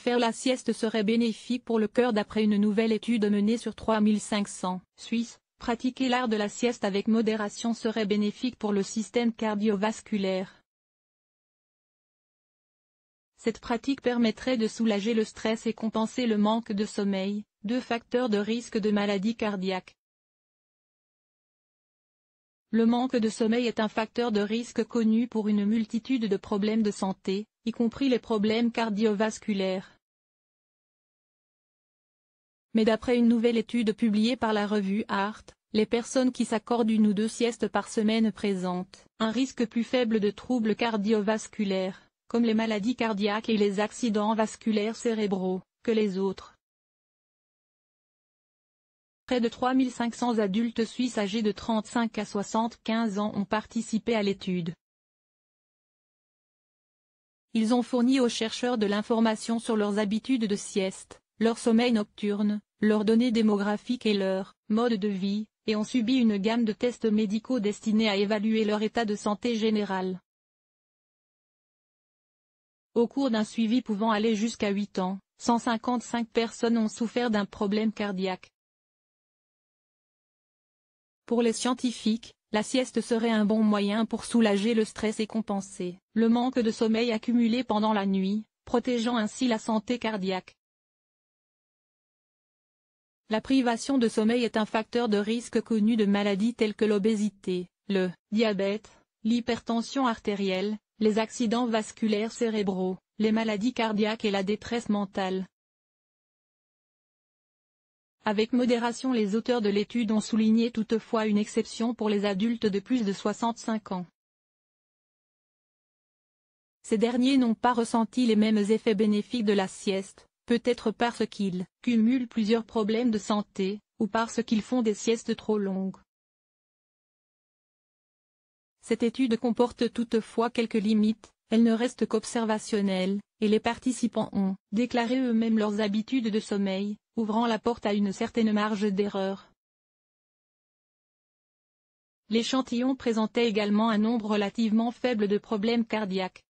Faire la sieste serait bénéfique pour le cœur d'après une nouvelle étude menée sur 3500 Suisses. Pratiquer l'art de la sieste avec modération serait bénéfique pour le système cardiovasculaire. Cette pratique permettrait de soulager le stress et compenser le manque de sommeil, deux facteurs de risque de maladie cardiaque. Le manque de sommeil est un facteur de risque connu pour une multitude de problèmes de santé, y compris les problèmes cardiovasculaires. Mais d'après une nouvelle étude publiée par la revue Art, les personnes qui s'accordent une ou deux siestes par semaine présentent un risque plus faible de troubles cardiovasculaires, comme les maladies cardiaques et les accidents vasculaires cérébraux, que les autres. Près de 3500 adultes suisses âgés de 35 à 75 ans ont participé à l'étude. Ils ont fourni aux chercheurs de l'information sur leurs habitudes de sieste, leur sommeil nocturne, leurs données démographiques et leur mode de vie, et ont subi une gamme de tests médicaux destinés à évaluer leur état de santé général. Au cours d'un suivi pouvant aller jusqu'à 8 ans, 155 personnes ont souffert d'un problème cardiaque. Pour les scientifiques, la sieste serait un bon moyen pour soulager le stress et compenser le manque de sommeil accumulé pendant la nuit, protégeant ainsi la santé cardiaque. La privation de sommeil est un facteur de risque connu de maladies telles que l'obésité, le diabète, l'hypertension artérielle, les accidents vasculaires cérébraux, les maladies cardiaques et la détresse mentale. Avec modération les auteurs de l'étude ont souligné toutefois une exception pour les adultes de plus de 65 ans. Ces derniers n'ont pas ressenti les mêmes effets bénéfiques de la sieste, peut-être parce qu'ils cumulent plusieurs problèmes de santé, ou parce qu'ils font des siestes trop longues. Cette étude comporte toutefois quelques limites, elle ne reste qu'observationnelle, et les participants ont déclaré eux-mêmes leurs habitudes de sommeil, ouvrant la porte à une certaine marge d'erreur. L'échantillon présentait également un nombre relativement faible de problèmes cardiaques.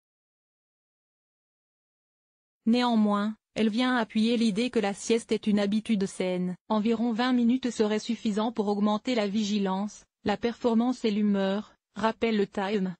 Néanmoins, elle vient appuyer l'idée que la sieste est une habitude saine. Environ 20 minutes seraient suffisants pour augmenter la vigilance, la performance et l'humeur, rappelle le Time.